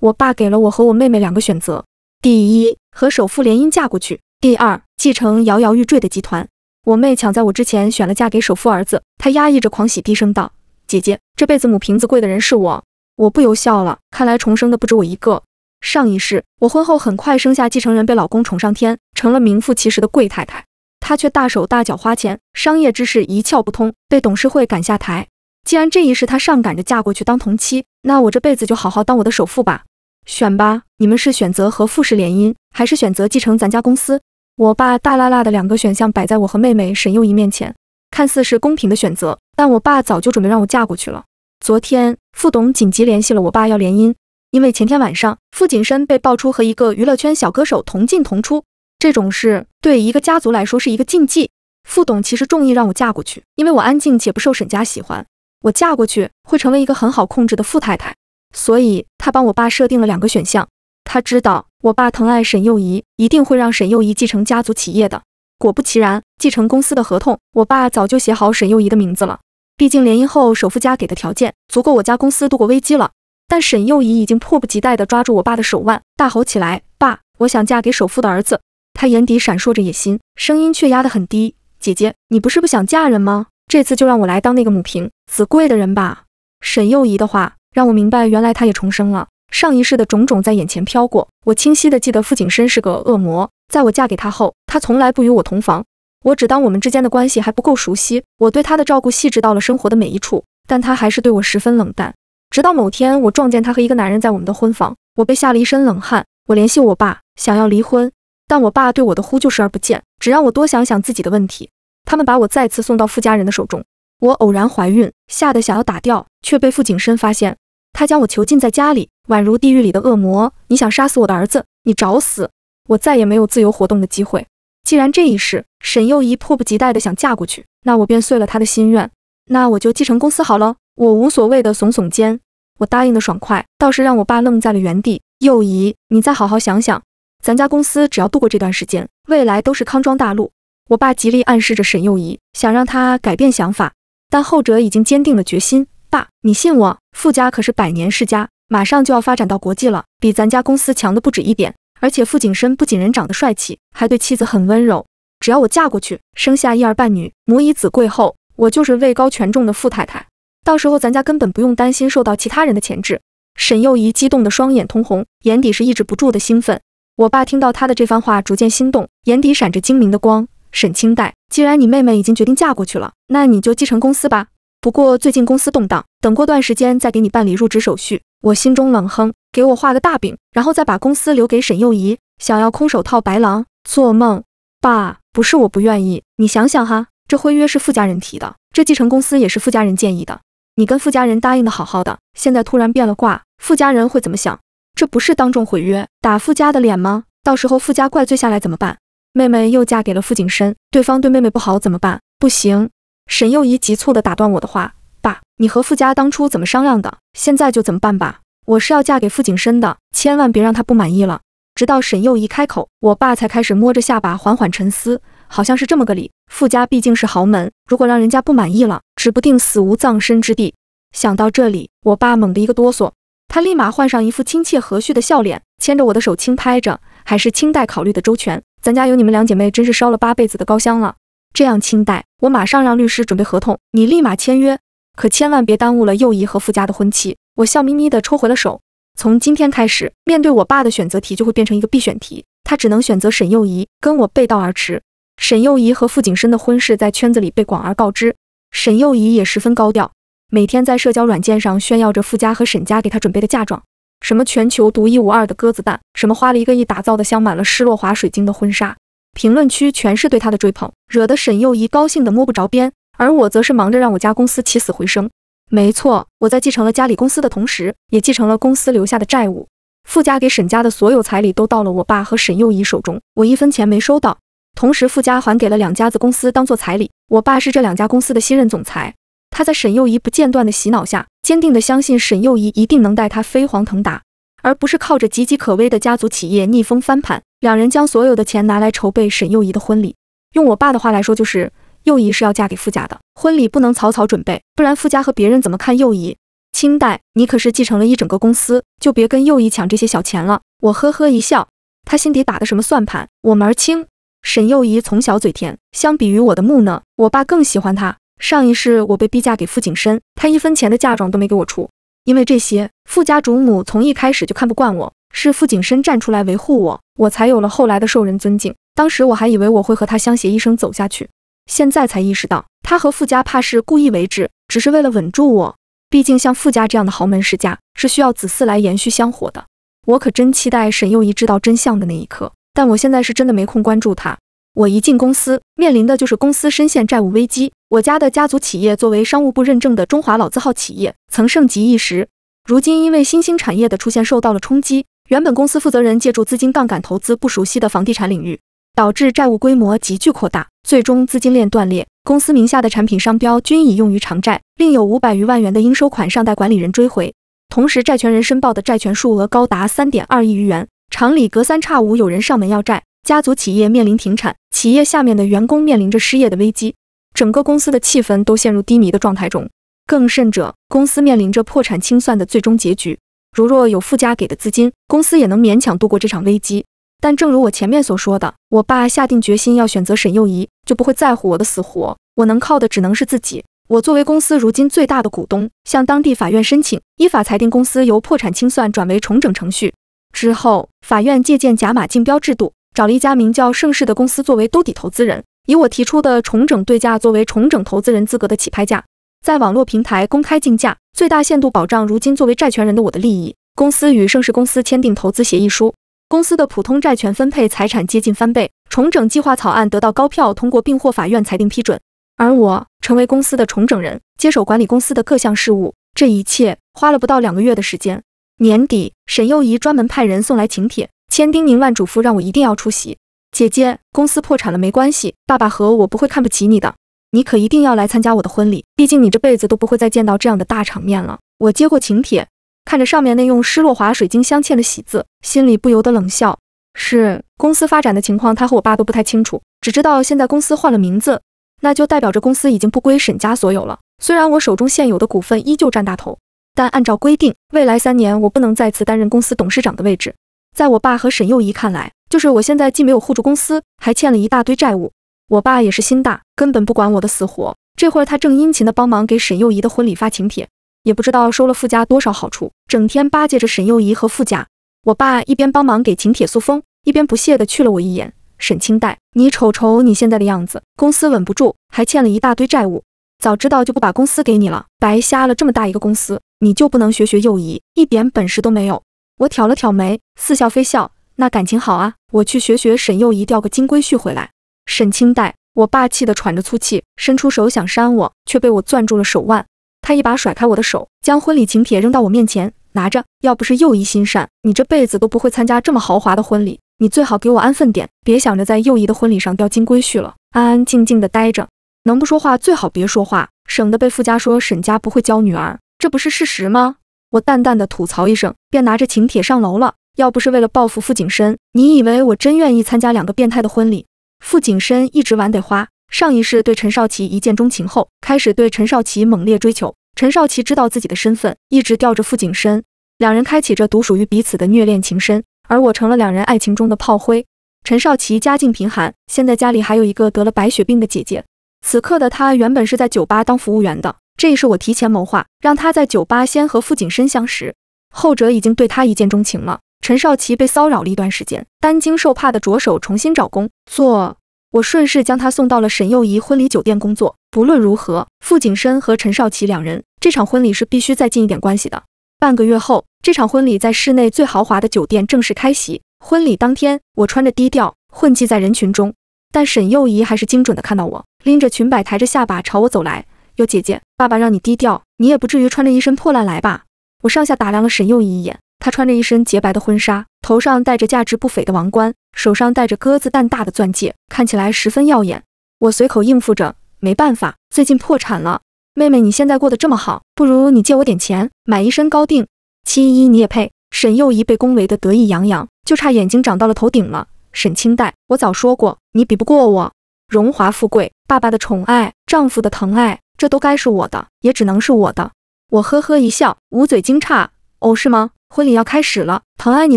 我爸给了我和我妹妹两个选择：第一，和首富联姻嫁过去；第二，继承摇摇欲坠的集团。我妹抢在我之前选了嫁给首富儿子，她压抑着狂喜，低声道：“姐姐，这辈子母瓶子贵的人是我。”我不由笑了，看来重生的不止我一个。上一世，我婚后很快生下继承人，被老公宠上天，成了名副其实的贵太太。她却大手大脚花钱，商业知识一窍不通，被董事会赶下台。既然这一世他上赶着嫁过去当同妻，那我这辈子就好好当我的首富吧。选吧，你们是选择和傅氏联姻，还是选择继承咱家公司？我爸大辣辣的两个选项摆在我和妹妹沈幼仪面前，看似是公平的选择，但我爸早就准备让我嫁过去了。昨天，傅董紧急联系了我爸要联姻，因为前天晚上傅景深被爆出和一个娱乐圈小歌手同进同出，这种事对一个家族来说是一个禁忌。傅董其实重意让我嫁过去，因为我安静且不受沈家喜欢。我嫁过去会成为一个很好控制的富太太，所以她帮我爸设定了两个选项。她知道我爸疼爱沈幼仪，一定会让沈幼仪继承家族企业的。果不其然，继承公司的合同，我爸早就写好沈幼仪的名字了。毕竟联姻后首富家给的条件足够我家公司度过危机了。但沈幼仪已经迫不及待地抓住我爸的手腕，大吼起来：“爸，我想嫁给首富的儿子！”她眼底闪烁着野心，声音却压得很低：“姐姐，你不是不想嫁人吗？”这次就让我来当那个母凭子贵的人吧。沈幼仪的话让我明白，原来她也重生了。上一世的种种在眼前飘过，我清晰的记得傅景深是个恶魔。在我嫁给他后，他从来不与我同房，我只当我们之间的关系还不够熟悉。我对他的照顾细致到了生活的每一处，但他还是对我十分冷淡。直到某天，我撞见他和一个男人在我们的婚房，我被吓了一身冷汗。我联系我爸想要离婚，但我爸对我的呼救视而不见，只让我多想想自己的问题。他们把我再次送到富家人的手中。我偶然怀孕，吓得想要打掉，却被傅景深发现。他将我囚禁在家里，宛如地狱里的恶魔。你想杀死我的儿子？你找死！我再也没有自由活动的机会。既然这一世沈幼仪迫不及待的想嫁过去，那我便遂了他的心愿。那我就继承公司好了。我无所谓的耸耸肩，我答应的爽快，倒是让我爸愣在了原地。幼仪，你再好好想想，咱家公司只要度过这段时间，未来都是康庄大路。我爸极力暗示着沈幼仪，想让他改变想法，但后者已经坚定了决心。爸，你信我，傅家可是百年世家，马上就要发展到国际了，比咱家公司强的不止一点。而且傅景深不仅人长得帅气，还对妻子很温柔。只要我嫁过去，生下一儿半女，母以子贵后，我就是位高权重的傅太太，到时候咱家根本不用担心受到其他人的牵制。沈幼仪激动的双眼通红，眼底是抑制不住的兴奋。我爸听到他的这番话，逐渐心动，眼底闪着精明的光。沈清黛，既然你妹妹已经决定嫁过去了，那你就继承公司吧。不过最近公司动荡，等过段时间再给你办理入职手续。我心中冷哼，给我画个大饼，然后再把公司留给沈幼仪，想要空手套白狼，做梦！爸，不是我不愿意，你想想哈，这婚约是傅家人提的，这继承公司也是傅家人建议的，你跟傅家人答应的好好的，现在突然变了卦，傅家人会怎么想？这不是当众毁约，打傅家的脸吗？到时候傅家怪罪下来怎么办？妹妹又嫁给了傅景深，对方对妹妹不好怎么办？不行！沈幼仪急促地打断我的话：“爸，你和傅家当初怎么商量的？现在就怎么办吧？我是要嫁给傅景深的，千万别让他不满意了。”直到沈幼仪开口，我爸才开始摸着下巴缓缓沉思，好像是这么个理。傅家毕竟是豪门，如果让人家不满意了，指不定死无葬身之地。想到这里，我爸猛地一个哆嗦，他立马换上一副亲切和煦的笑脸，牵着我的手轻拍着，还是清代考虑的周全。咱家有你们两姐妹，真是烧了八辈子的高香了。这样，清代，我马上让律师准备合同，你立马签约，可千万别耽误了幼仪和傅家的婚期。我笑眯眯地抽回了手。从今天开始，面对我爸的选择题就会变成一个必选题，他只能选择沈幼仪，跟我背道而驰。沈幼仪和傅景深的婚事在圈子里被广而告之，沈幼仪也十分高调，每天在社交软件上炫耀着傅家和沈家给他准备的嫁妆。什么全球独一无二的鸽子蛋？什么花了一个亿打造的镶满了施洛华水晶的婚纱？评论区全是对他的追捧，惹得沈幼仪高兴的摸不着边，而我则是忙着让我家公司起死回生。没错，我在继承了家里公司的同时，也继承了公司留下的债务。傅家给沈家的所有彩礼都到了我爸和沈幼仪手中，我一分钱没收到。同时，傅家还给了两家子公司当做彩礼，我爸是这两家公司的新任总裁。他在沈幼仪不间断的洗脑下，坚定地相信沈幼仪一定能带他飞黄腾达，而不是靠着岌岌可危的家族企业逆风翻盘。两人将所有的钱拿来筹备沈幼仪的婚礼，用我爸的话来说，就是幼仪是要嫁给傅家的，婚礼不能草草准备，不然傅家和别人怎么看幼仪？清代，你可是继承了一整个公司，就别跟幼仪抢这些小钱了。我呵呵一笑，他心底打的什么算盘，我门儿清。沈幼仪从小嘴甜，相比于我的木讷，我爸更喜欢他。上一世我被逼嫁给傅景深，他一分钱的嫁妆都没给我出，因为这些傅家主母从一开始就看不惯我，是傅景深站出来维护我，我才有了后来的受人尊敬。当时我还以为我会和他相携一生走下去，现在才意识到他和傅家怕是故意为之，只是为了稳住我。毕竟像傅家这样的豪门世家是需要子嗣来延续香火的。我可真期待沈幼仪知道真相的那一刻，但我现在是真的没空关注他。我一进公司，面临的就是公司深陷债务危机。我家的家族企业作为商务部认证的中华老字号企业，曾盛极一时。如今因为新兴产业的出现受到了冲击，原本公司负责人借助资金杠杆投资不熟悉的房地产领域，导致债务规模急剧扩大，最终资金链断裂。公司名下的产品商标均已用于偿债，另有五百余万元的应收款尚待管理人追回。同时，债权人申报的债权数额高达三点二亿余元，厂里隔三差五有人上门要债，家族企业面临停产，企业下面的员工面临着失业的危机。整个公司的气氛都陷入低迷的状态中，更甚者，公司面临着破产清算的最终结局。如若有附加给的资金，公司也能勉强度过这场危机。但正如我前面所说的，我爸下定决心要选择沈幼仪，就不会在乎我的死活。我能靠的只能是自己。我作为公司如今最大的股东，向当地法院申请依法裁定公司由破产清算转为重整程序。之后，法院借鉴假马竞标制度，找了一家名叫盛世的公司作为兜底投资人。以我提出的重整对价作为重整投资人资格的起拍价，在网络平台公开竞价，最大限度保障如今作为债权人的我的利益。公司与盛世公司签订投资协议书，公司的普通债权分配财产接近翻倍。重整计划草案得到高票通过，并获法院裁定批准，而我成为公司的重整人，接手管理公司的各项事务。这一切花了不到两个月的时间。年底，沈幼仪专门派人送来请帖，千叮咛万嘱咐让我一定要出席。姐姐，公司破产了没关系，爸爸和我不会看不起你的。你可一定要来参加我的婚礼，毕竟你这辈子都不会再见到这样的大场面了。我接过请帖，看着上面那用施洛华水晶镶嵌的喜字，心里不由得冷笑。是公司发展的情况，他和我爸都不太清楚，只知道现在公司换了名字，那就代表着公司已经不归沈家所有了。虽然我手中现有的股份依旧占大头，但按照规定，未来三年我不能再次担任公司董事长的位置。在我爸和沈幼仪看来。就是我现在既没有互助公司，还欠了一大堆债务。我爸也是心大，根本不管我的死活。这会儿他正殷勤的帮忙给沈幼仪的婚礼发请帖，也不知道收了傅家多少好处，整天巴结着沈幼仪和傅家。我爸一边帮忙给请帖塑封，一边不屑的去了我一眼：“沈清代，你瞅瞅你现在的样子，公司稳不住，还欠了一大堆债务。早知道就不把公司给你了，白瞎了这么大一个公司。你就不能学学幼仪，一点本事都没有？”我挑了挑眉，似笑非笑。那感情好啊，我去学学沈幼仪，钓个金龟婿回来。沈清代，我霸气的喘着粗气，伸出手想扇我，却被我攥住了手腕。他一把甩开我的手，将婚礼请帖扔到我面前，拿着。要不是幼仪心善，你这辈子都不会参加这么豪华的婚礼。你最好给我安分点，别想着在幼仪的婚礼上钓金龟婿了。安安静静的待着，能不说话最好别说话，省得被傅家说沈家不会教女儿，这不是事实吗？我淡淡的吐槽一声，便拿着请帖上楼了。要不是为了报复傅景深，你以为我真愿意参加两个变态的婚礼？傅景深一直玩得花，上一世对陈少奇一见钟情后，开始对陈少奇猛烈追求。陈少奇知道自己的身份，一直吊着傅景深，两人开启着独属于彼此的虐恋情深，而我成了两人爱情中的炮灰。陈少奇家境贫寒，现在家里还有一个得了白血病的姐姐。此刻的他原本是在酒吧当服务员的，这也是我提前谋划，让他在酒吧先和傅景深相识，后者已经对他一见钟情了。陈少奇被骚扰了一段时间，担惊受怕的着手重新找工作。我顺势将他送到了沈幼仪婚礼酒店工作。不论如何，傅景深和陈少奇两人这场婚礼是必须再近一点关系的。半个月后，这场婚礼在市内最豪华的酒店正式开席。婚礼当天，我穿着低调，混迹在人群中。但沈幼仪还是精准的看到我，拎着裙摆，抬着下巴朝我走来。有姐姐，爸爸让你低调，你也不至于穿着一身破烂来吧？我上下打量了沈幼仪一眼。她穿着一身洁白的婚纱，头上戴着价值不菲的王冠，手上戴着鸽子蛋大的钻戒，看起来十分耀眼。我随口应付着，没办法，最近破产了。妹妹，你现在过得这么好，不如你借我点钱，买一身高定。七一，你也配？沈幼仪被恭维得得意洋洋，就差眼睛长到了头顶了。沈清代，我早说过，你比不过我。荣华富贵，爸爸的宠爱，丈夫的疼爱，这都该是我的，也只能是我的。我呵呵一笑，捂嘴惊诧，哦，是吗？婚礼要开始了，疼爱你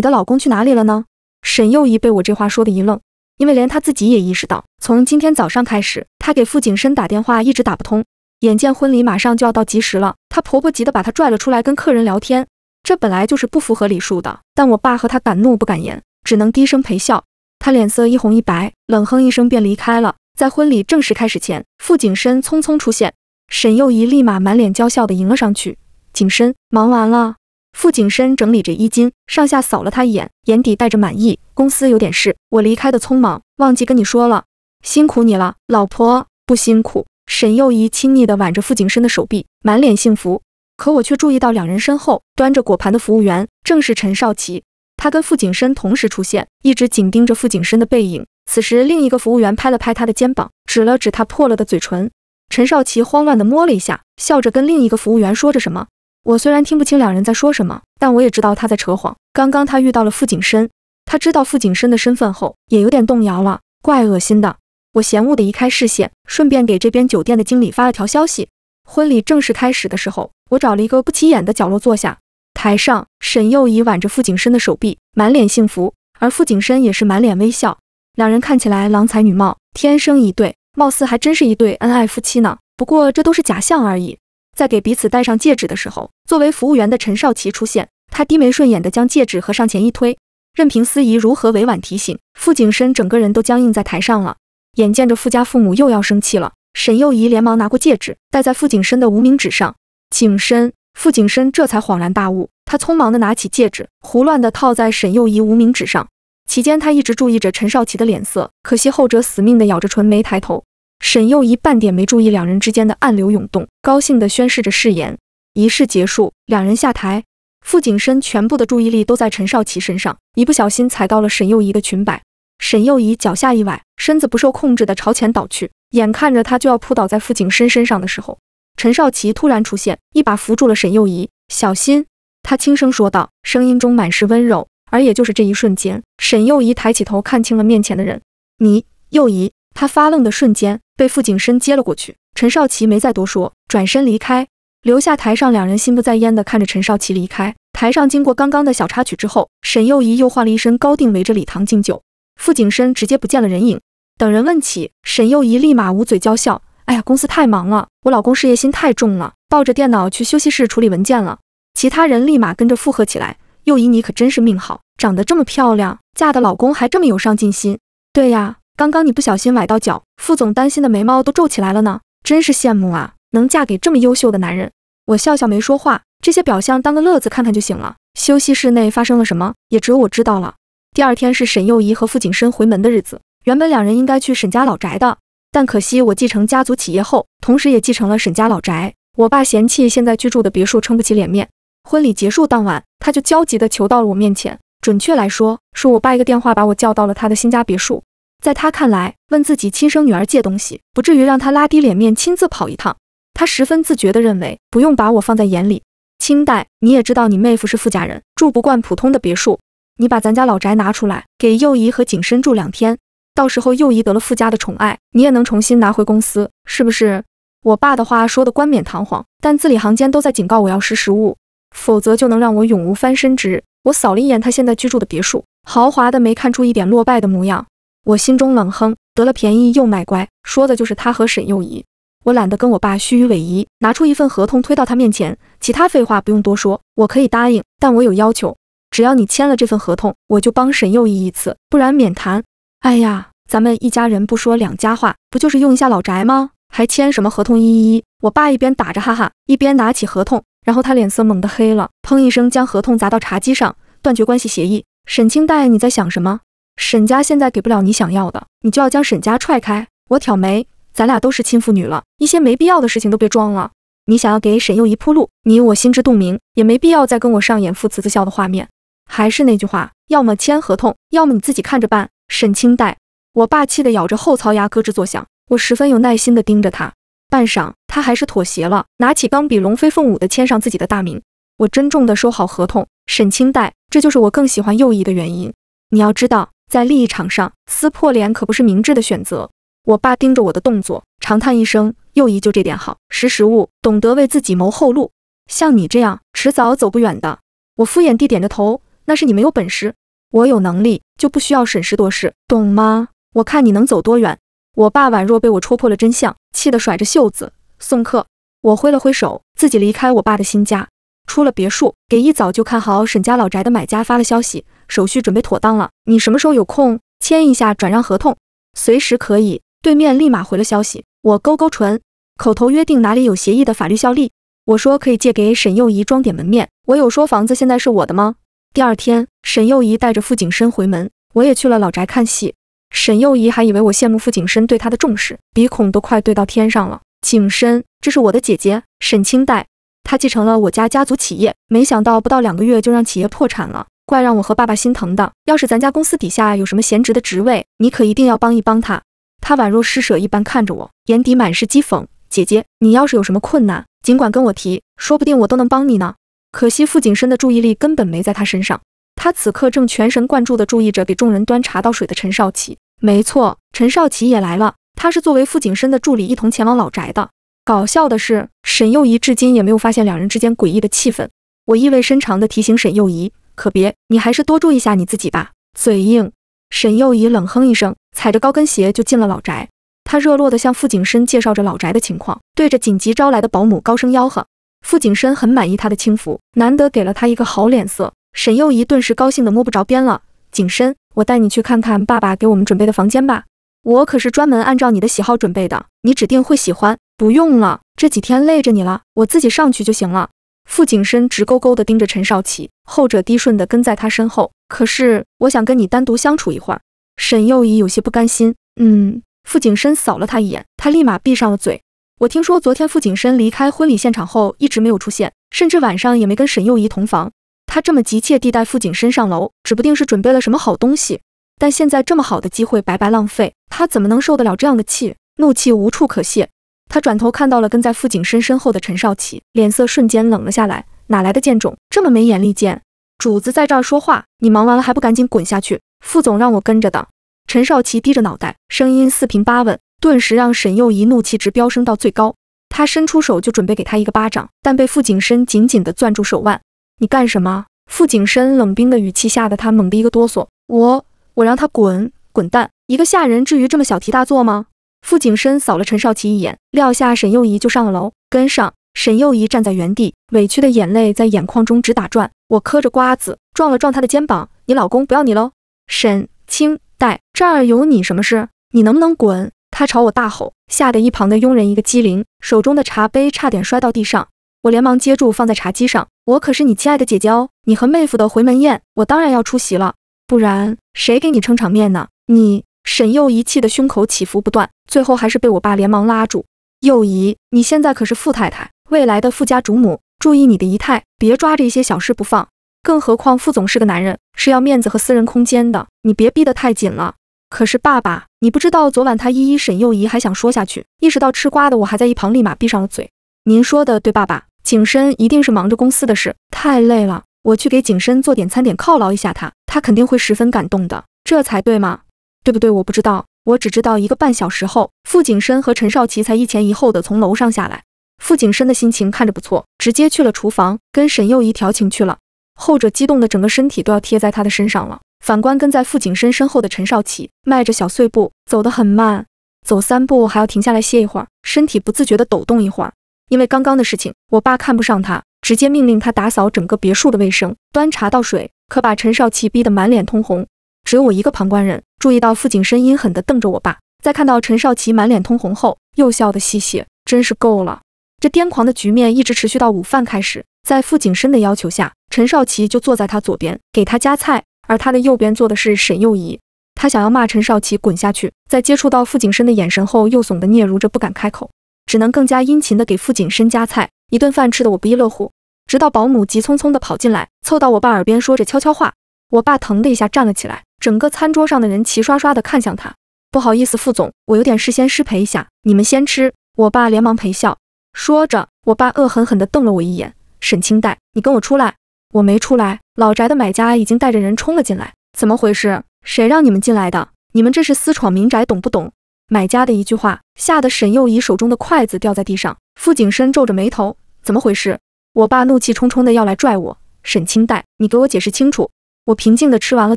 的老公去哪里了呢？沈幼仪被我这话说的一愣，因为连她自己也意识到，从今天早上开始，她给傅景深打电话一直打不通。眼见婚礼马上就要到吉时了，她婆婆急得把她拽了出来跟客人聊天，这本来就是不符合礼数的。但我爸和她敢怒不敢言，只能低声陪笑。她脸色一红一白，冷哼一声便离开了。在婚礼正式开始前，傅景深匆匆出现，沈幼仪立马满脸娇笑的迎了上去。景深，忙完了。傅景深整理着衣襟，上下扫了他一眼，眼底带着满意。公司有点事，我离开的匆忙，忘记跟你说了，辛苦你了，老婆。不辛苦。沈幼仪亲昵地挽着傅景深的手臂，满脸幸福。可我却注意到两人身后端着果盘的服务员，正是陈少奇。他跟傅景深同时出现，一直紧盯着傅景深的背影。此时，另一个服务员拍了拍他的肩膀，指了指他破了的嘴唇。陈少奇慌乱地摸了一下，笑着跟另一个服务员说着什么。我虽然听不清两人在说什么，但我也知道他在扯谎。刚刚他遇到了傅景深，他知道傅景深的身份后，也有点动摇了，怪恶心的。我嫌恶地移开视线，顺便给这边酒店的经理发了条消息。婚礼正式开始的时候，我找了一个不起眼的角落坐下。台上，沈幼仪挽着傅景深的手臂，满脸幸福，而傅景深也是满脸微笑，两人看起来郎才女貌，天生一对，貌似还真是一对恩爱夫妻呢。不过这都是假象而已。在给彼此戴上戒指的时候，作为服务员的陈少奇出现，他低眉顺眼地将戒指和上前一推，任凭司仪如何委婉提醒，傅景深整个人都僵硬在台上了。眼见着傅家父母又要生气了，沈幼仪连忙拿过戒指戴在傅景深的无名指上。景深，傅景深这才恍然大悟，他匆忙地拿起戒指，胡乱地套在沈幼仪无名指上。期间他一直注意着陈少奇的脸色，可惜后者死命地咬着唇没抬头。沈幼仪半点没注意两人之间的暗流涌动，高兴地宣誓着誓言。仪式结束，两人下台。傅景深全部的注意力都在陈少奇身上，一不小心踩到了沈幼仪的裙摆，沈幼仪脚下一崴，身子不受控制地朝前倒去。眼看着他就要扑倒在傅景深身上的时候，陈少奇突然出现，一把扶住了沈幼仪，小心，他轻声说道，声音中满是温柔。而也就是这一瞬间，沈幼仪抬起头，看清了面前的人，你，幼仪。他发愣的瞬间。被傅景深接了过去，陈少奇没再多说，转身离开，留下台上两人心不在焉的看着陈少奇离开。台上经过刚刚的小插曲之后，沈幼仪又换了一身高定，围着礼堂敬酒。傅景深直接不见了人影。等人问起，沈幼仪立马捂嘴娇笑：“哎呀，公司太忙了，我老公事业心太重了，抱着电脑去休息室处理文件了。”其他人立马跟着附和起来：“幼仪，你可真是命好，长得这么漂亮，嫁的老公还这么有上进心。”“对呀。”刚刚你不小心崴到脚，副总担心的眉毛都皱起来了呢，真是羡慕啊，能嫁给这么优秀的男人。我笑笑没说话，这些表象当个乐子看看就行了。休息室内发生了什么，也只有我知道了。第二天是沈幼仪和傅景深回门的日子，原本两人应该去沈家老宅的，但可惜我继承家族企业后，同时也继承了沈家老宅。我爸嫌弃现在居住的别墅撑不起脸面，婚礼结束当晚，他就焦急地求到了我面前，准确来说，是我爸一个电话把我叫到了他的新家别墅。在他看来，问自己亲生女儿借东西，不至于让他拉低脸面，亲自跑一趟。他十分自觉地认为，不用把我放在眼里。清代，你也知道你妹夫是富家人，住不惯普通的别墅，你把咱家老宅拿出来给右姨和景深住两天，到时候右姨得了富家的宠爱，你也能重新拿回公司，是不是？我爸的话说的冠冕堂皇，但字里行间都在警告我要识时务，否则就能让我永无翻身之日。我扫了一眼他现在居住的别墅，豪华的没看出一点落败的模样。我心中冷哼，得了便宜又卖乖，说的就是他和沈幼仪。我懒得跟我爸虚与委蛇，拿出一份合同推到他面前，其他废话不用多说，我可以答应，但我有要求，只要你签了这份合同，我就帮沈幼仪一次，不然免谈。哎呀，咱们一家人不说两家话，不就是用一下老宅吗？还签什么合同？一一一！我爸一边打着哈哈，一边拿起合同，然后他脸色猛地黑了，砰一声将合同砸到茶几上，断绝关系协议。沈清黛，你在想什么？沈家现在给不了你想要的，你就要将沈家踹开。我挑眉，咱俩都是亲父女了，一些没必要的事情都别装了。你想要给沈幼仪铺路，你我心知肚明，也没必要再跟我上演父慈子孝的画面。还是那句话，要么签合同，要么你自己看着办。沈清代，我霸气的咬着后槽牙咯吱作响，我十分有耐心的盯着他，半晌，他还是妥协了，拿起钢笔龙飞凤舞的签上自己的大名。我珍重的收好合同，沈清代，这就是我更喜欢幼仪的原因。你要知道。在利益场上撕破脸可不是明智的选择。我爸盯着我的动作，长叹一声：“又姨就这点好，识时务，懂得为自己谋后路。像你这样，迟早走不远的。”我敷衍地点着头：“那是你没有本事，我有能力就不需要审时度势，懂吗？”我看你能走多远。我爸宛若被我戳破了真相，气得甩着袖子送客。我挥了挥手，自己离开我爸的新家，出了别墅，给一早就看好沈家老宅的买家发了消息。手续准备妥当了，你什么时候有空签一下转让合同？随时可以。对面立马回了消息，我勾勾唇，口头约定哪里有协议的法律效力？我说可以借给沈幼仪装点门面。我有说房子现在是我的吗？第二天，沈幼仪带着傅景深回门，我也去了老宅看戏。沈幼仪还以为我羡慕傅景深对她的重视，鼻孔都快对到天上了。景深，这是我的姐姐沈清黛，她继承了我家家族企业，没想到不到两个月就让企业破产了。怪让我和爸爸心疼的。要是咱家公司底下有什么闲职的职位，你可一定要帮一帮他。他宛若施舍一般看着我，眼底满是讥讽。姐姐，你要是有什么困难，尽管跟我提，说不定我都能帮你呢。可惜傅景深的注意力根本没在他身上，他此刻正全神贯注地注意着给众人端茶倒水的陈少奇。没错，陈少奇也来了，他是作为傅景深的助理一同前往老宅的。搞笑的是，沈幼仪至今也没有发现两人之间诡异的气氛。我意味深长地提醒沈幼仪。可别，你还是多注意下你自己吧。嘴硬，沈幼仪冷哼一声，踩着高跟鞋就进了老宅。她热络地向傅景深介绍着老宅的情况，对着紧急招来的保姆高声吆喝。傅景深很满意她的轻浮，难得给了她一个好脸色。沈幼仪顿时高兴得摸不着边了。景深，我带你去看看爸爸给我们准备的房间吧，我可是专门按照你的喜好准备的，你指定会喜欢。不用了，这几天累着你了，我自己上去就行了。傅景深直勾勾地盯着陈少奇，后者低顺地跟在他身后。可是我想跟你单独相处一会儿。沈幼仪有些不甘心。嗯，傅景深扫了他一眼，他立马闭上了嘴。我听说昨天傅景深离开婚礼现场后一直没有出现，甚至晚上也没跟沈幼仪同房。他这么急切地带傅景深上楼，指不定是准备了什么好东西。但现在这么好的机会白白浪费，他怎么能受得了这样的气？怒气无处可泄。他转头看到了跟在傅景深身后的陈少奇，脸色瞬间冷了下来。哪来的贱种，这么没眼力见！主子在这儿说话，你忙完了还不赶紧滚下去？副总让我跟着的。陈少奇低着脑袋，声音四平八稳，顿时让沈幼仪怒气值飙升到最高。他伸出手就准备给他一个巴掌，但被傅景深紧紧地攥住手腕。你干什么？傅景深冷冰的语气吓得他猛地一个哆嗦。我我让他滚滚蛋！一个下人至于这么小题大做吗？傅景深扫了陈少奇一眼，撂下沈幼仪就上了楼。跟上！沈幼仪站在原地，委屈的眼泪在眼眶中直打转。我嗑着瓜子，撞了撞他的肩膀：“你老公不要你喽？”沈清黛，这儿有你什么事？你能不能滚？他朝我大吼，吓得一旁的佣人一个机灵，手中的茶杯差点摔到地上。我连忙接住，放在茶几上：“我可是你亲爱的姐姐哦，你和妹夫的回门宴，我当然要出席了，不然谁给你撑场面呢？”你。沈幼仪气得胸口起伏不断，最后还是被我爸连忙拉住。幼仪，你现在可是傅太太，未来的傅家主母，注意你的仪态，别抓着一些小事不放。更何况傅总是个男人，是要面子和私人空间的，你别逼得太紧了。可是爸爸，你不知道昨晚他一一沈幼仪还想说下去，意识到吃瓜的我还在一旁，立马闭上了嘴。您说的对，爸爸，景深一定是忙着公司的事，太累了。我去给景深做点餐点犒劳一下他，他肯定会十分感动的，这才对嘛。对不对？我不知道，我只知道一个半小时后，傅景深和陈少奇才一前一后的从楼上下来。傅景深的心情看着不错，直接去了厨房跟沈幼仪调情去了。后者激动的整个身体都要贴在他的身上了。反观跟在傅景深身后的陈少奇，迈着小碎步，走得很慢，走三步还要停下来歇一会儿，身体不自觉的抖动一会儿。因为刚刚的事情，我爸看不上他，直接命令他打扫整个别墅的卫生，端茶倒水，可把陈少奇逼得满脸通红。只有我一个旁观人注意到傅景深阴狠地瞪着我爸，在看到陈少奇满脸通红后，又笑得嘻嘻，真是够了。这癫狂的局面一直持续到午饭开始，在傅景深的要求下，陈少奇就坐在他左边，给他夹菜，而他的右边坐的是沈幼仪。他想要骂陈少奇滚下去，在接触到傅景深的眼神后，又怂得嗫嚅着不敢开口，只能更加殷勤地给傅景深夹菜。一顿饭吃的我不亦乐乎，直到保姆急匆匆地跑进来，凑到我爸耳边说着悄悄话，我爸疼的一下站了起来。整个餐桌上的人齐刷刷地看向他。不好意思，副总，我有点事先失陪一下，你们先吃。我爸连忙陪笑，说着，我爸恶狠狠地瞪了我一眼。沈清黛，你跟我出来。我没出来。老宅的买家已经带着人冲了进来。怎么回事？谁让你们进来的？你们这是私闯民宅，懂不懂？买家的一句话，吓得沈幼仪手中的筷子掉在地上。傅景深皱着眉头，怎么回事？我爸怒气冲冲地要来拽我。沈清黛，你给我解释清楚。我平静地吃完了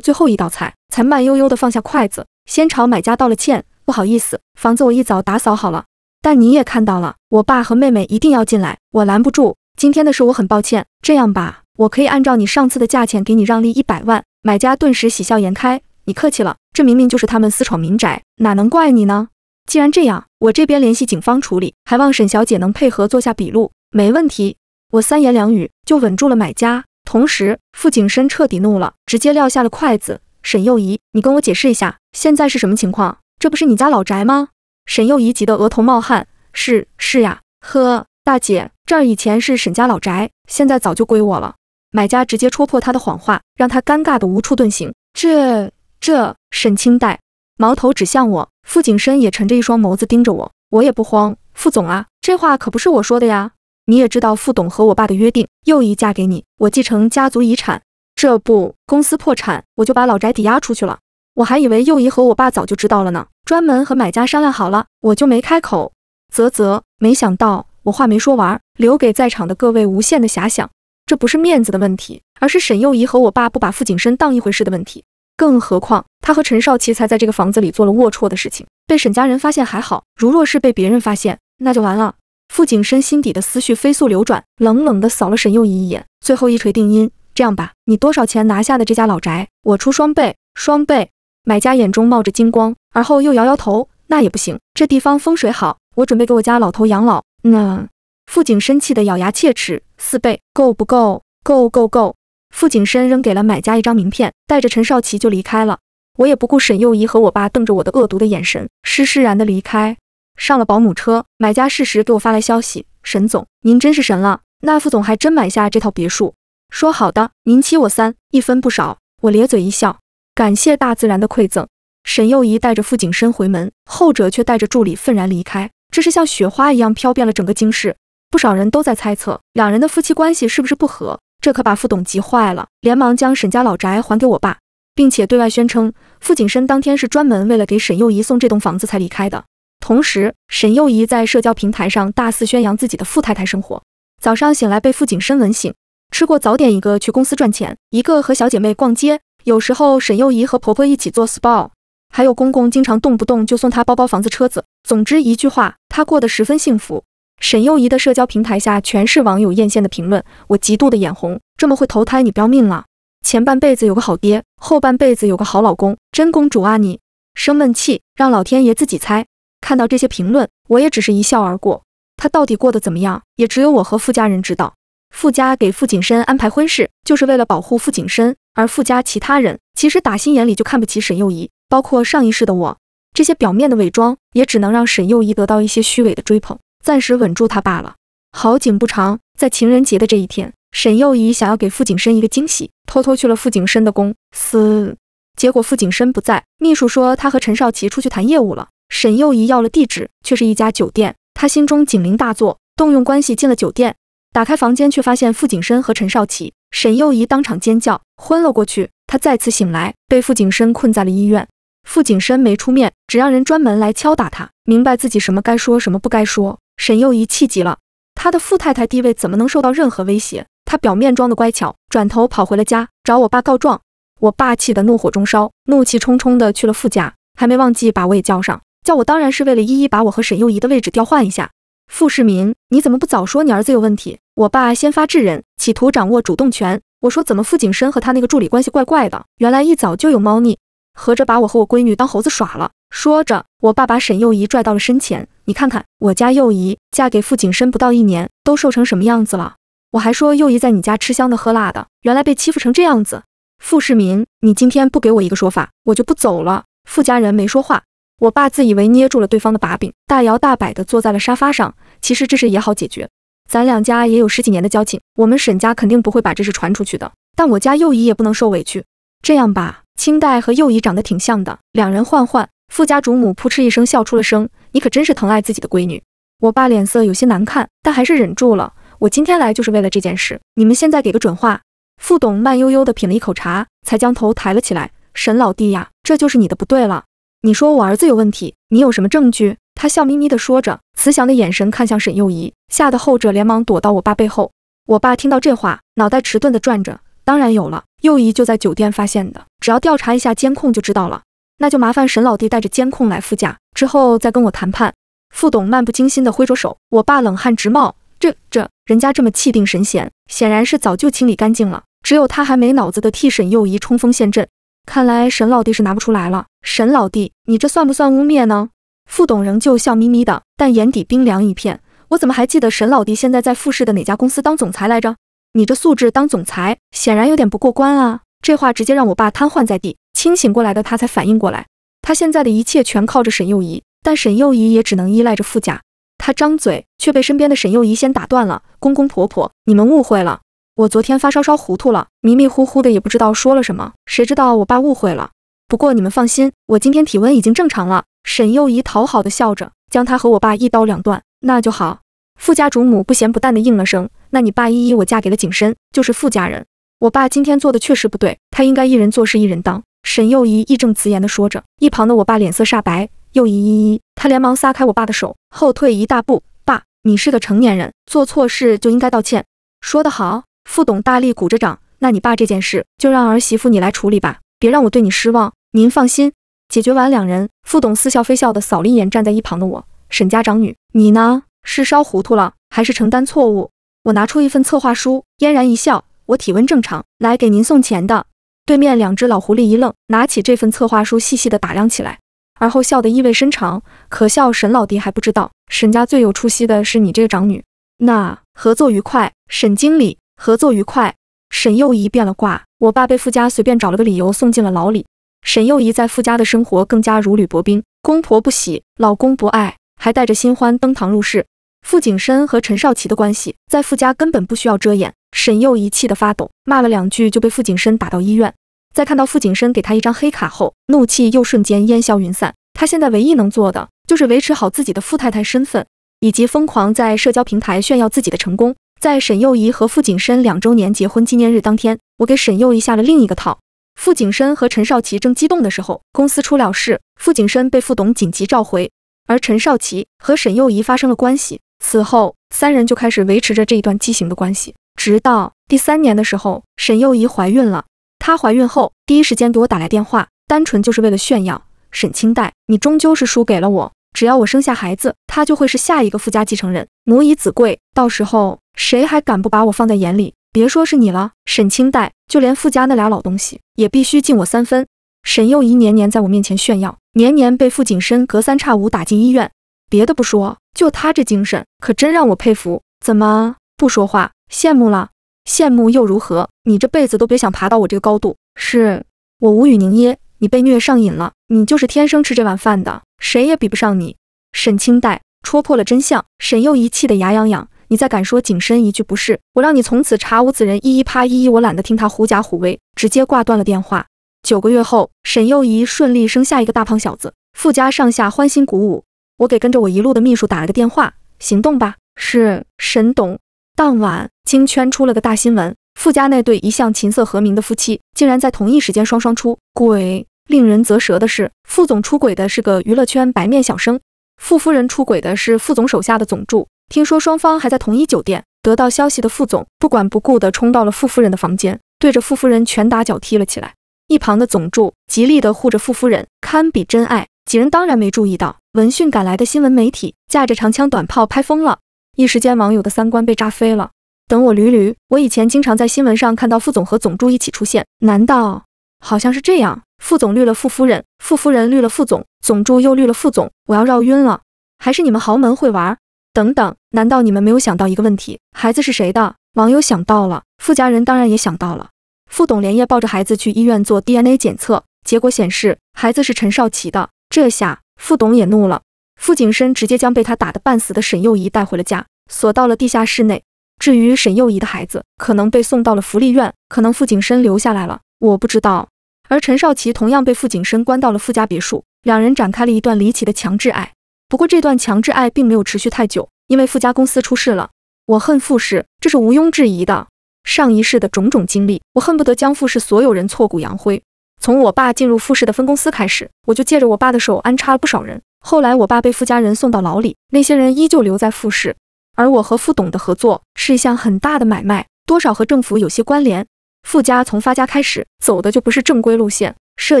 最后一道菜，才慢悠悠地放下筷子，先朝买家道了歉：“不好意思，房子我一早打扫好了，但你也看到了，我爸和妹妹一定要进来，我拦不住。今天的事我很抱歉。这样吧，我可以按照你上次的价钱给你让利一百万。”买家顿时喜笑颜开：“你客气了，这明明就是他们私闯民宅，哪能怪你呢？既然这样，我这边联系警方处理，还望沈小姐能配合做下笔录。没问题，我三言两语就稳住了买家。”同时，傅景深彻底怒了，直接撂下了筷子。沈幼仪，你跟我解释一下，现在是什么情况？这不是你家老宅吗？沈幼仪急得额头冒汗。是是呀，呵，大姐，这儿以前是沈家老宅，现在早就归我了。买家直接戳破他的谎话，让他尴尬的无处遁形。这这，沈清黛，矛头指向我。傅景深也沉着一双眸子盯着我，我也不慌。傅总啊，这话可不是我说的呀。你也知道傅董和我爸的约定，幼仪嫁给你，我继承家族遗产。这不，公司破产，我就把老宅抵押出去了。我还以为幼仪和我爸早就知道了呢，专门和买家商量好了，我就没开口。啧啧，没想到我话没说完，留给在场的各位无限的遐想。这不是面子的问题，而是沈幼仪和我爸不把傅景深当一回事的问题。更何况他和陈少奇才在这个房子里做了龌龊的事情，被沈家人发现还好，如若是被别人发现，那就完了。傅景深心底的思绪飞速流转，冷冷地扫了沈幼仪一眼，最后一锤定音：“这样吧，你多少钱拿下的这家老宅，我出双倍，双倍。”买家眼中冒着金光，而后又摇摇头：“那也不行，这地方风水好，我准备给我家老头养老。”那傅景深气得咬牙切齿：“四倍够不够？够够够！”傅景深扔给了买家一张名片，带着陈少奇就离开了。我也不顾沈幼仪和我爸瞪着我的恶毒的眼神，施施然的离开。上了保姆车，买家适时给我发来消息：“沈总，您真是神了，那副总还真买下这套别墅。说好的，您七我三，一分不少。”我咧嘴一笑，感谢大自然的馈赠。沈幼仪带着傅景深回门，后者却带着助理愤然离开。这是像雪花一样飘遍了整个京市，不少人都在猜测两人的夫妻关系是不是不和。这可把傅董急坏了，连忙将沈家老宅还给我爸，并且对外宣称傅景深当天是专门为了给沈幼仪送这栋房子才离开的。同时，沈幼仪在社交平台上大肆宣扬自己的富太太生活。早上醒来被傅景深吻醒，吃过早点，一个去公司赚钱，一个和小姐妹逛街。有时候沈幼仪和婆婆一起做 spa，还有公公经常动不动就送她包包、房子、车子。总之一句话，她过得十分幸福。沈幼仪的社交平台下全是网友艳羡的评论，我极度的眼红。这么会投胎，你不要命了！前半辈子有个好爹，后半辈子有个好老公，真公主啊你！生闷气，让老天爷自己猜。看到这些评论，我也只是一笑而过。他到底过得怎么样，也只有我和傅家人知道。傅家给傅景深安排婚事，就是为了保护傅景深。而傅家其他人其实打心眼里就看不起沈幼仪，包括上一世的我。这些表面的伪装，也只能让沈幼仪得到一些虚伪的追捧，暂时稳住他罢了。好景不长，在情人节的这一天，沈幼仪想要给傅景深一个惊喜，偷偷去了傅景深的公司，结果傅景深不在，秘书说他和陈少奇出去谈业务了。沈幼仪要了地址，却是一家酒店。他心中警铃大作，动用关系进了酒店，打开房间，却发现傅景深和陈少奇。沈幼仪当场尖叫，昏了过去。他再次醒来，被傅景深困在了医院。傅景深没出面，只让人专门来敲打他，明白自己什么该说，什么不该说。沈幼仪气急了，他的傅太太地位怎么能受到任何威胁？他表面装的乖巧，转头跑回了家，找我爸告状。我爸气得怒火中烧，怒气冲冲的去了傅家，还没忘记把我也叫上。叫我当然是为了一一把我和沈幼仪的位置调换一下。傅世民，你怎么不早说你儿子有问题？我爸先发制人，企图掌握主动权。我说怎么傅景深和他那个助理关系怪怪的，原来一早就有猫腻，合着把我和我闺女当猴子耍了。说着，我爸把沈幼仪拽到了身前，你看看我家幼仪嫁给傅景深不到一年，都瘦成什么样子了。我还说幼仪在你家吃香的喝辣的，原来被欺负成这样子。傅世民，你今天不给我一个说法，我就不走了。傅家人没说话。我爸自以为捏住了对方的把柄，大摇大摆地坐在了沙发上。其实这事也好解决，咱两家也有十几年的交情，我们沈家肯定不会把这事传出去的。但我家幼姨也不能受委屈。这样吧，清代和幼姨长得挺像的，两人换换。富家主母扑哧一声笑出了声，你可真是疼爱自己的闺女。我爸脸色有些难看，但还是忍住了。我今天来就是为了这件事，你们现在给个准话。傅董慢悠悠地品了一口茶，才将头抬了起来。沈老弟呀，这就是你的不对了。你说我儿子有问题，你有什么证据？他笑眯眯地说着，慈祥的眼神看向沈幼仪，吓得后者连忙躲到我爸背后。我爸听到这话，脑袋迟钝地转着，当然有了，幼仪就在酒店发现的，只要调查一下监控就知道了。那就麻烦沈老弟带着监控来副驾，之后再跟我谈判。副董漫不经心地挥着手，我爸冷汗直冒，这这人家这么气定神闲，显然是早就清理干净了，只有他还没脑子的替沈幼仪冲锋陷阵。看来沈老弟是拿不出来了。沈老弟，你这算不算污蔑呢？傅董仍旧笑眯眯的，但眼底冰凉一片。我怎么还记得沈老弟现在在富士的哪家公司当总裁来着？你这素质当总裁，显然有点不过关啊！这话直接让我爸瘫痪在地。清醒过来的他才反应过来，他现在的一切全靠着沈幼仪，但沈幼仪也只能依赖着傅家。他张嘴，却被身边的沈幼仪先打断了：“公公婆婆，你们误会了。”我昨天发烧烧糊涂了，迷迷糊糊的也不知道说了什么，谁知道我爸误会了。不过你们放心，我今天体温已经正常了。沈幼仪讨好的笑着，将他和我爸一刀两断，那就好。富家主母不咸不淡的应了声。那你爸依依，我嫁给了景深，就是富家人。我爸今天做的确实不对，他应该一人做事一人当。沈幼仪义正辞严的说着，一旁的我爸脸色煞白。幼仪依依，他连忙撒开我爸的手，后退一大步。爸，你是个成年人，做错事就应该道歉。说得好。副董大力鼓着掌，那你爸这件事就让儿媳妇你来处理吧，别让我对你失望。您放心，解决完两人，副董似笑非笑的扫了一眼站在一旁的我，沈家长女，你呢？是烧糊涂了，还是承担错误？我拿出一份策划书，嫣然一笑，我体温正常，来给您送钱的。对面两只老狐狸一愣，拿起这份策划书细细的打量起来，而后笑得意味深长。可笑沈老弟还不知道，沈家最有出息的是你这个长女。那合作愉快，沈经理。合作愉快。沈幼仪变了卦，我爸被傅家随便找了个理由送进了牢里。沈幼仪在傅家的生活更加如履薄冰，公婆不喜，老公不爱，还带着新欢登堂入室。傅景深和陈少奇的关系在傅家根本不需要遮掩。沈幼仪气得发抖，骂了两句就被傅景深打到医院。在看到傅景深给他一张黑卡后，怒气又瞬间烟消云散。他现在唯一能做的就是维持好自己的富太太身份，以及疯狂在社交平台炫耀自己的成功。在沈幼仪和傅景深两周年结婚纪念日当天，我给沈幼仪下了另一个套。傅景深和陈少奇正激动的时候，公司出了事，傅景深被傅董紧急召回，而陈少奇和沈幼仪发生了关系。此后，三人就开始维持着这一段畸形的关系。直到第三年的时候，沈幼仪怀孕了。她怀孕后第一时间给我打来电话，单纯就是为了炫耀。沈清代，你终究是输给了我。只要我生下孩子，他就会是下一个富家继承人。母以子贵，到时候谁还敢不把我放在眼里？别说是你了，沈清代，就连富家那俩老东西也必须敬我三分。沈幼仪年年在我面前炫耀，年年被傅景深隔三差五打进医院。别的不说，就他这精神，可真让我佩服。怎么不说话？羡慕了？羡慕又如何？你这辈子都别想爬到我这个高度。是我无语凝噎。你被虐上瘾了？你就是天生吃这碗饭的。谁也比不上你，沈清黛戳破了真相，沈幼仪气得牙痒痒。你再敢说景深一句不是，我让你从此查无此人，一一啪一一，我懒得听他狐假虎威，直接挂断了电话。九个月后，沈幼仪顺利生下一个大胖小子，富家上下欢欣鼓舞。我给跟着我一路的秘书打了个电话，行动吧。是沈董。当晚，京圈出了个大新闻，富家那对一向琴瑟和鸣的夫妻，竟然在同一时间双双出轨。令人咋舌的是，副总出轨的是个娱乐圈白面小生，傅夫人出轨的是副总手下的总助。听说双方还在同一酒店，得到消息的副总不管不顾地冲到了傅夫人的房间，对着傅夫人拳打脚踢了起来。一旁的总助极力地护着傅夫人，堪比真爱。几人当然没注意到，闻讯赶来的新闻媒体架着长枪短炮拍疯了。一时间，网友的三观被炸飞了。等我捋捋，我以前经常在新闻上看到副总和总助一起出现，难道好像是这样？副总绿了傅夫人，傅夫人绿了副总，总助又绿了副总，我要绕晕了。还是你们豪门会玩？等等，难道你们没有想到一个问题？孩子是谁的？网友想到了，傅家人当然也想到了。傅董连夜抱着孩子去医院做 DNA 检测，结果显示孩子是陈少奇的。这下傅董也怒了，傅景深直接将被他打得半死的沈幼仪带回了家，锁到了地下室内。至于沈幼仪的孩子，可能被送到了福利院，可能傅景深留下来了，我不知道。而陈少琪同样被傅景深关到了傅家别墅，两人展开了一段离奇的强制爱。不过，这段强制爱并没有持续太久，因为傅家公司出事了。我恨傅氏，这是毋庸置疑的。上一世的种种经历，我恨不得将傅氏所有人挫骨扬灰。从我爸进入傅氏的分公司开始，我就借着我爸的手安插了不少人。后来我爸被傅家人送到牢里，那些人依旧留在傅氏。而我和傅董的合作是一项很大的买卖，多少和政府有些关联。傅家从发家开始走的就不是正规路线，涉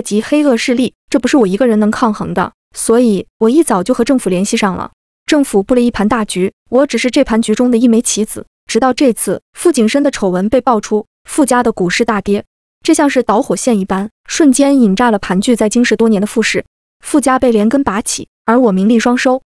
及黑恶势力，这不是我一个人能抗衡的。所以，我一早就和政府联系上了。政府布了一盘大局，我只是这盘局中的一枚棋子。直到这次傅景深的丑闻被爆出，傅家的股市大跌，这像是导火线一般，瞬间引炸了盘踞在京市多年的傅氏。傅家被连根拔起，而我名利双收。